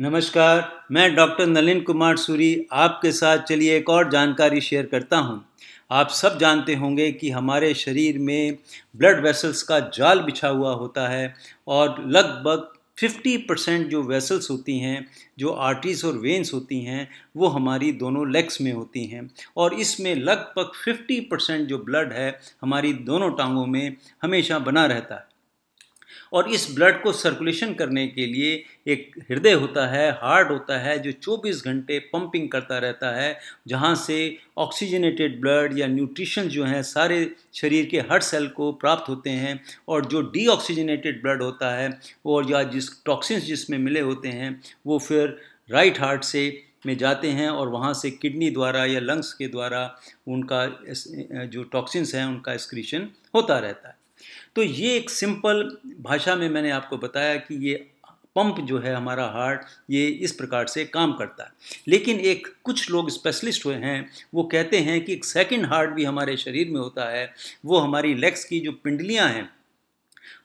नमस्कार मैं डॉक्टर नलिन कुमार सूरी आपके साथ चलिए एक और जानकारी शेयर करता हूं। आप सब जानते होंगे कि हमारे शरीर में ब्लड वेसल्स का जाल बिछा हुआ होता है और लगभग 50 परसेंट जो वेसल्स होती हैं जो आर्टरीज और वेंस होती हैं वो हमारी दोनों लेग्स में होती हैं और इसमें लगभग 50 परसेंट जो ब्लड है हमारी दोनों टांगों में हमेशा बना रहता है और इस ब्लड को सर्कुलेशन करने के लिए एक हृदय होता है हार्ट होता है जो 24 घंटे पंपिंग करता रहता है जहाँ से ऑक्सीजनेटेड ब्लड या न्यूट्रिशन जो हैं सारे शरीर के हर सेल को प्राप्त होते हैं और जो डीऑक्सीजनेटेड ब्लड होता है और या जिस टॉक्सिन्स जिसमें मिले होते हैं वो फिर राइट हार्ट से में जाते हैं और वहाँ से किडनी द्वारा या लंग्स के द्वारा उनका जो टॉक्सिन्स हैं उनका एक्सक्रीशन होता रहता है तो ये एक सिंपल भाषा में मैंने आपको बताया कि ये पंप जो है हमारा हार्ट ये इस प्रकार से काम करता है लेकिन एक कुछ लोग स्पेशलिस्ट हुए हैं वो कहते हैं कि एक सेकंड हार्ट भी हमारे शरीर में होता है वो हमारी लेग्स की जो पिंडलियां हैं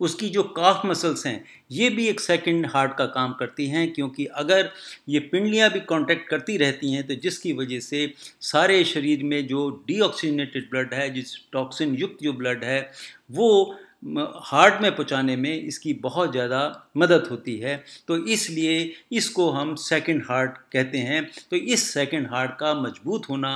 उसकी जो काफ मसल्स हैं ये भी एक सेकंड हार्ट का काम करती हैं क्योंकि अगर ये पिंडलियाँ भी कांटेक्ट करती रहती हैं तो जिसकी वजह से सारे शरीर में जो डीऑक्सीजनेटेड ब्लड है जिस टॉक्सिन युक्त जो ब्लड है वो हार्ट में पहुँचाने में इसकी बहुत ज़्यादा मदद होती है तो इसलिए इसको हम सेकंड हार्ट कहते हैं तो इस सेकंड हार्ट का मजबूत होना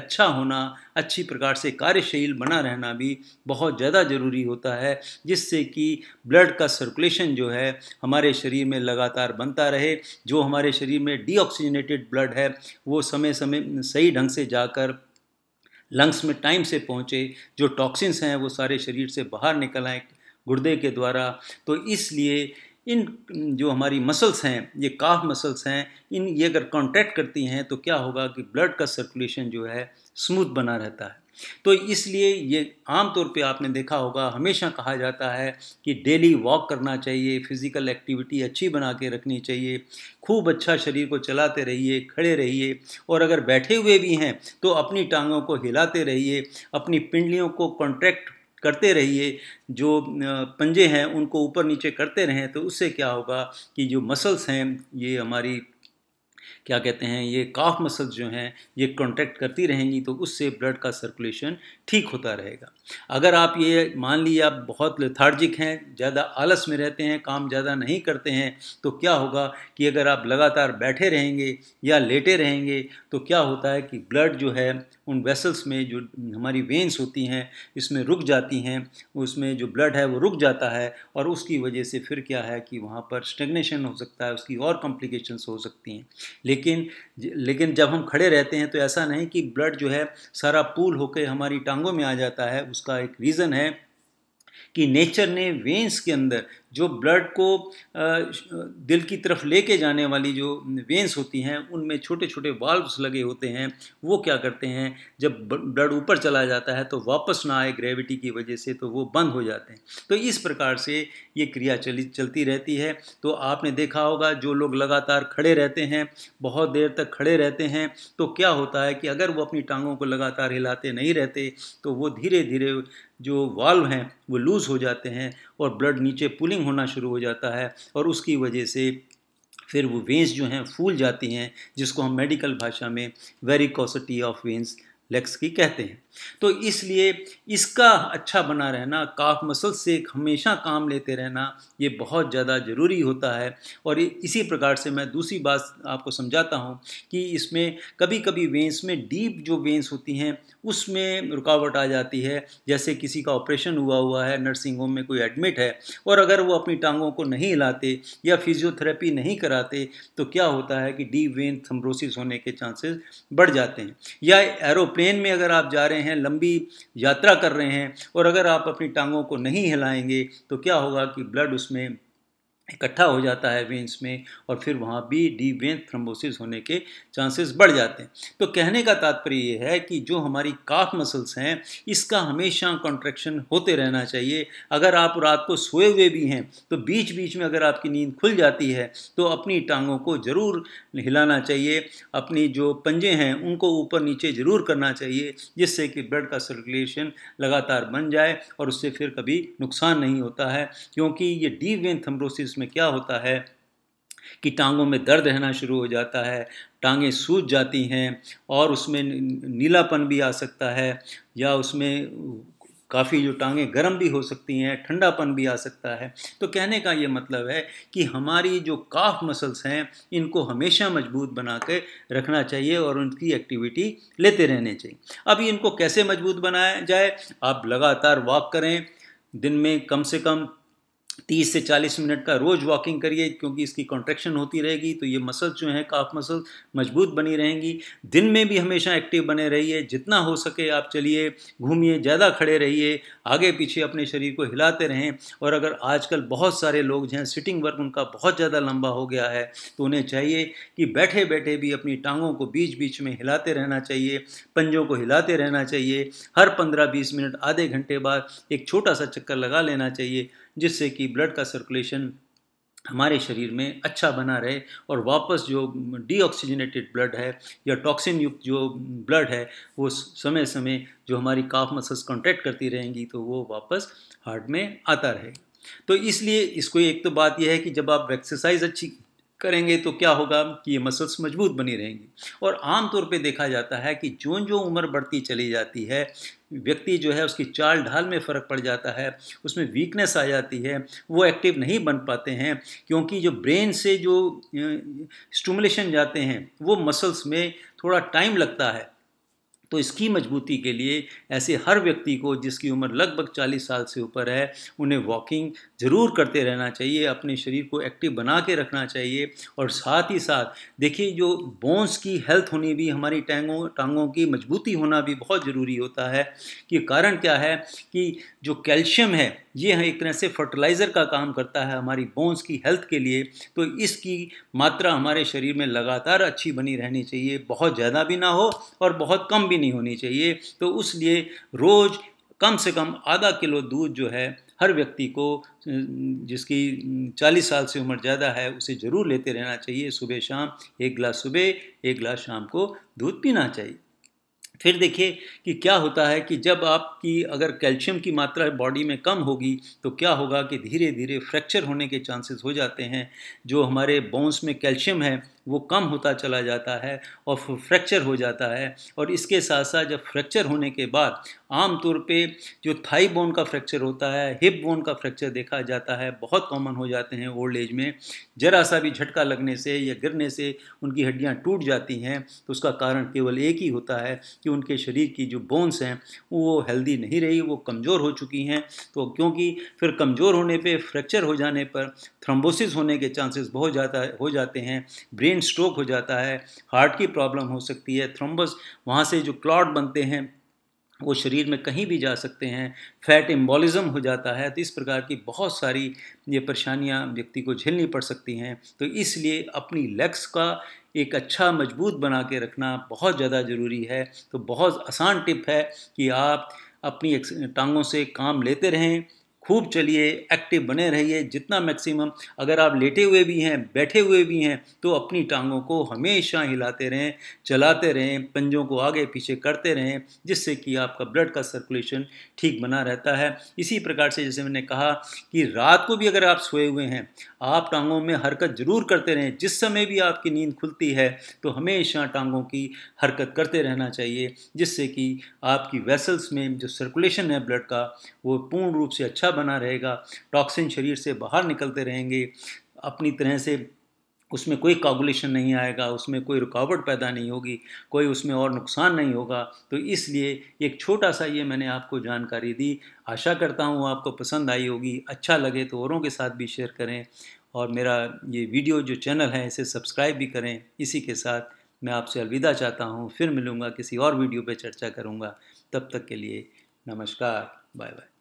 अच्छा होना अच्छी प्रकार से कार्यशील बना रहना भी बहुत ज़्यादा ज़रूरी होता है जिससे कि ब्लड का सर्कुलेशन जो है हमारे शरीर में लगातार बनता रहे जो हमारे शरीर में डीऑक्सीजनेटेड ब्लड है वो समय समय सही ढंग से जाकर लंग्स में टाइम से पहुँचे जो टॉक्सिन्स हैं वो सारे शरीर से बाहर निकल आए गुर्दे के द्वारा तो इसलिए इन जो हमारी मसल्स हैं ये काफ मसल्स हैं इन ये अगर कॉन्ट्रैक्ट करती हैं तो क्या होगा कि ब्लड का सर्कुलेशन जो है स्मूथ बना रहता है तो इसलिए ये आमतौर पे आपने देखा होगा हमेशा कहा जाता है कि डेली वॉक करना चाहिए फिज़िकल एक्टिविटी अच्छी बना के रखनी चाहिए खूब अच्छा शरीर को चलाते रहिए खड़े रहिए और अगर बैठे हुए भी हैं तो अपनी टांगों को हिलाते रहिए अपनी पिंडलियों को कॉन्ट्रैक्ट करते रहिए जो पंजे हैं उनको ऊपर नीचे करते रहें तो उससे क्या होगा कि जो मसल्स हैं ये हमारी क्या कहते हैं ये काफ मसल्स जो हैं ये कॉन्टैक्ट करती रहेंगी तो उससे ब्लड का सर्कुलेशन ठीक होता रहेगा अगर आप ये मान लीजिए आप बहुत लेथार्जिक हैं ज़्यादा आलस में रहते हैं काम ज़्यादा नहीं करते हैं तो क्या होगा कि अगर आप लगातार बैठे रहेंगे या लेटे रहेंगे तो क्या होता है कि ब्लड जो है उन वेसल्स में जो हमारी वेंस होती हैं इसमें रुक जाती हैं उसमें जो ब्लड है वो रुक जाता है और उसकी वजह से फिर क्या है कि वहाँ पर स्टेगनेशन हो सकता है उसकी और कॉम्प्लिकेशंस हो सकती हैं लेकिन लेकिन जब हम खड़े रहते हैं तो ऐसा नहीं कि ब्लड जो है सारा पूल होकर हमारी टांगों में आ जाता है उसका एक रीज़न है कि नेचर ने वेंस के अंदर जो ब्लड को दिल की तरफ लेके जाने वाली जो वेंस होती हैं उनमें छोटे छोटे वाल्व्स लगे होते हैं वो क्या करते हैं जब ब्लड ऊपर चला जाता है तो वापस ना आए ग्रेविटी की वजह से तो वो बंद हो जाते हैं तो इस प्रकार से ये क्रिया चली चलती रहती है तो आपने देखा होगा जो लोग लगातार खड़े रहते हैं बहुत देर तक खड़े रहते हैं तो क्या होता है कि अगर वो अपनी टांगों को लगातार हिलाते नहीं रहते तो वो धीरे धीरे जो वाल्व हैं वो लूज़ हो जाते हैं और ब्लड नीचे पुलिंग होना शुरू हो जाता है और उसकी वजह से फिर वो वेंस जो हैं फूल जाती हैं जिसको हम मेडिकल भाषा में वेरिकोसिटी ऑफ वेंस लेग्स की कहते हैं तो इसलिए इसका अच्छा बना रहना काफ मसल से हमेशा काम लेते रहना ये बहुत ज़्यादा ज़रूरी होता है और इसी प्रकार से मैं दूसरी बात आपको समझाता हूँ कि इसमें कभी कभी वेंस में डीप जो वेंस होती हैं उसमें रुकावट आ जाती है जैसे किसी का ऑपरेशन हुआ हुआ है नर्सिंग होम में कोई एडमिट है और अगर वो अपनी टांगों को नहीं हिलाते या फिजियोथेरेपी नहीं कराते तो क्या होता है कि डीप वेंस थम्ब्रोसिस होने के चांसेस बढ़ जाते हैं या एरो प्लेन में अगर आप जा रहे हैं लंबी यात्रा कर रहे हैं और अगर आप अपनी टांगों को नहीं हिलाएंगे तो क्या होगा कि ब्लड उसमें इकट्ठा हो जाता है वेंस में और फिर वहाँ भी डी वेन थ्रम्बोसिस होने के चांसेस बढ़ जाते हैं तो कहने का तात्पर्य ये है कि जो हमारी काफ मसल्स हैं इसका हमेशा कॉन्ट्रैक्शन होते रहना चाहिए अगर आप रात को सोए हुए भी हैं तो बीच बीच में अगर आपकी नींद खुल जाती है तो अपनी टांगों को ज़रूर हिलाना चाहिए अपनी जो पंजे हैं उनको ऊपर नीचे ज़रूर करना चाहिए जिससे कि ब्लड का सर्कुलेशन लगातार बन जाए और उससे फिर कभी नुकसान नहीं होता है क्योंकि ये डी वेन थम्ब्रोसिस इसमें क्या होता है कि टांगों में दर्द रहना शुरू हो जाता है टांगें सूज जाती हैं और उसमें नीलापन भी आ सकता है या उसमें काफ़ी जो टांगें गर्म भी हो सकती हैं ठंडापन भी आ सकता है तो कहने का ये मतलब है कि हमारी जो काफ मसल्स हैं इनको हमेशा मजबूत बना के रखना चाहिए और उनकी एक्टिविटी लेते रहने चाहिए अब इनको कैसे मजबूत बनाया जाए आप लगातार वॉक करें दिन में कम से कम तीस से चालीस मिनट का रोज़ वॉकिंग करिए क्योंकि इसकी कॉन्ट्रेक्शन होती रहेगी तो ये मसल्स जो हैं काफ मसल्स मजबूत बनी रहेंगी दिन में भी हमेशा एक्टिव बने रहिए जितना हो सके आप चलिए घूमिए ज़्यादा खड़े रहिए आगे पीछे अपने शरीर को हिलाते रहें और अगर आजकल बहुत सारे लोग जो हैं सिटिंग वर्क उनका बहुत ज़्यादा लंबा हो गया है तो उन्हें चाहिए कि बैठे बैठे भी अपनी टांगों को बीच बीच में हिलाते रहना चाहिए पंजों को हिलाते रहना चाहिए हर पंद्रह बीस मिनट आधे घंटे बाद एक छोटा सा चक्कर लगा लेना चाहिए जिससे कि ब्लड का सर्कुलेशन हमारे शरीर में अच्छा बना रहे और वापस जो डीऑक्सीजनेटेड ब्लड है या टॉक्सिन युक्त जो ब्लड है वो समय समय जो हमारी काफ मसल्स कॉन्ट्रैक्ट करती रहेंगी तो वो वापस हार्ट में आता रहेगा तो इसलिए इसको एक तो बात यह है कि जब आप एक्सरसाइज अच्छी करेंगे तो क्या होगा कि ये मसल्स मजबूत बनी रहेंगी और आमतौर पे देखा जाता है कि जो जो उम्र बढ़ती चली जाती है व्यक्ति जो है उसकी चाल ढाल में फ़र्क पड़ जाता है उसमें वीकनेस आ जाती है वो एक्टिव नहीं बन पाते हैं क्योंकि जो ब्रेन से जो स्टूमुलेशन जाते हैं वो मसल्स में थोड़ा टाइम लगता है तो इसकी मजबूती के लिए ऐसे हर व्यक्ति को जिसकी उम्र लगभग 40 साल से ऊपर है उन्हें वॉकिंग ज़रूर करते रहना चाहिए अपने शरीर को एक्टिव बना के रखना चाहिए और साथ ही साथ देखिए जो बोन्स की हेल्थ होनी भी हमारी टैंगों टांगों की मजबूती होना भी बहुत ज़रूरी होता है कि कारण क्या है कि जो कैल्शियम है ये है एक तरह से फर्टिलाइज़र का काम करता है हमारी बोन्स की हेल्थ के लिए तो इसकी मात्रा हमारे शरीर में लगातार अच्छी बनी रहनी चाहिए बहुत ज़्यादा भी ना हो और बहुत कम भी नहीं होनी चाहिए तो लिए रोज़ कम से कम आधा किलो दूध जो है हर व्यक्ति को जिसकी चालीस साल से उम्र ज़्यादा है उसे ज़रूर लेते रहना चाहिए सुबह शाम एक गिलास सुबह एक गिलास शाम को दूध पीना चाहिए फिर देखिए कि क्या होता है कि जब आपकी अगर कैल्शियम की मात्रा बॉडी में कम होगी तो क्या होगा कि धीरे धीरे फ्रैक्चर होने के चांसेस हो जाते हैं जो हमारे बोन्स में कैल्शियम है वो कम होता चला जाता है और फ्रैक्चर हो जाता है और इसके साथ साथ जब फ्रैक्चर होने के बाद आमतौर पे जो थाई बोन का फ्रैक्चर होता है हिप बोन का फ्रैक्चर देखा जाता है बहुत कॉमन हो जाते हैं ओल्ड एज में जरा सा भी झटका लगने से या गिरने से उनकी हड्डियाँ टूट जाती हैं तो उसका कारण केवल एक ही होता है कि उनके शरीर की जो बोन्स हैं वो हेल्दी नहीं रही वो कमज़ोर हो चुकी हैं तो क्योंकि फिर कमज़ोर होने पर फ्रैक्चर हो जाने पर थ्रम्बोसिस होने के चांसेस बहुत ज़्यादा हो जाते हैं ब्रेन ब्रेन स्ट्रोक हो जाता है हार्ट की प्रॉब्लम हो सकती है थ्रोम्बस वहाँ से जो क्लॉट बनते हैं वो शरीर में कहीं भी जा सकते हैं फैट एम्बोलिज्म हो जाता है तो इस प्रकार की बहुत सारी ये परेशानियाँ व्यक्ति को झेलनी पड़ सकती हैं तो इसलिए अपनी लेग्स का एक अच्छा मजबूत बना के रखना बहुत ज़्यादा ज़रूरी है तो बहुत आसान टिप है कि आप अपनी टांगों से काम लेते रहें खूब चलिए एक्टिव बने रहिए जितना मैक्सिमम अगर आप लेटे हुए भी हैं बैठे हुए भी हैं तो अपनी टांगों को हमेशा हिलाते रहें चलाते रहें पंजों को आगे पीछे करते रहें जिससे कि आपका ब्लड का सर्कुलेशन ठीक बना रहता है इसी प्रकार से जैसे मैंने कहा कि रात को भी अगर आप सोए हुए हैं आप टांगों में हरकत ज़रूर करते रहें जिस समय भी आपकी नींद खुलती है तो हमेशा टांगों की हरकत करते रहना चाहिए जिससे कि आपकी वेसल्स में जो सर्कुलेशन है ब्लड का वो पूर्ण रूप से अच्छा बना रहेगा टॉक्सिन शरीर से बाहर निकलते रहेंगे अपनी तरह से उसमें कोई कागुलेशन नहीं आएगा उसमें कोई रुकावट पैदा नहीं होगी कोई उसमें और नुकसान नहीं होगा तो इसलिए एक छोटा सा ये मैंने आपको जानकारी दी आशा करता हूँ आपको पसंद आई होगी अच्छा लगे तो औरों के साथ भी शेयर करें और मेरा ये वीडियो जो चैनल है इसे सब्सक्राइब भी करें इसी के साथ मैं आपसे अलविदा चाहता हूँ फिर मिलूँगा किसी और वीडियो पर चर्चा करूँगा तब तक के लिए नमस्कार बाय बाय